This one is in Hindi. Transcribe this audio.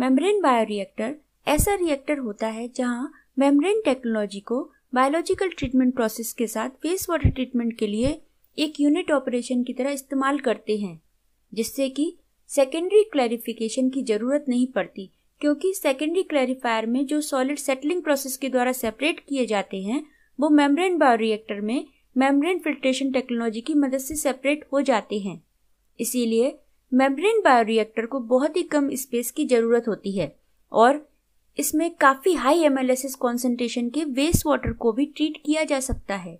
मेम्ब्रेन बायोरिएक्टर ऐसा रिएक्टर होता है जहां मेम्ब्रेन टेक्नोलॉजी को बायोलॉजिकल ट्रीटमेंट प्रोसेस के साथ फेस वाटर ट्रीटमेंट के लिए एक यूनिट ऑपरेशन की तरह इस्तेमाल करते हैं जिससे कि सेकेंडरी क्लैरिफिकेशन की ज़रूरत नहीं पड़ती क्योंकि सेकेंडरी क्लैरिफायर में जो सॉलिड सेटलिंग प्रोसेस के द्वारा सेपरेट किए जाते हैं वो मेम्ब्रेन बायोरिएक्टर में मेम्ब्रेन फिल्ट्रेशन टेक्नोलॉजी की मदद से सेपरेट हो जाते हैं इसीलिए मेम्ब्रेन बायोरिएक्टर को बहुत ही कम स्पेस की ज़रूरत होती है और इसमें काफ़ी high M L S concentration के वेस्ट वाटर को भी ट्रीट किया जा सकता है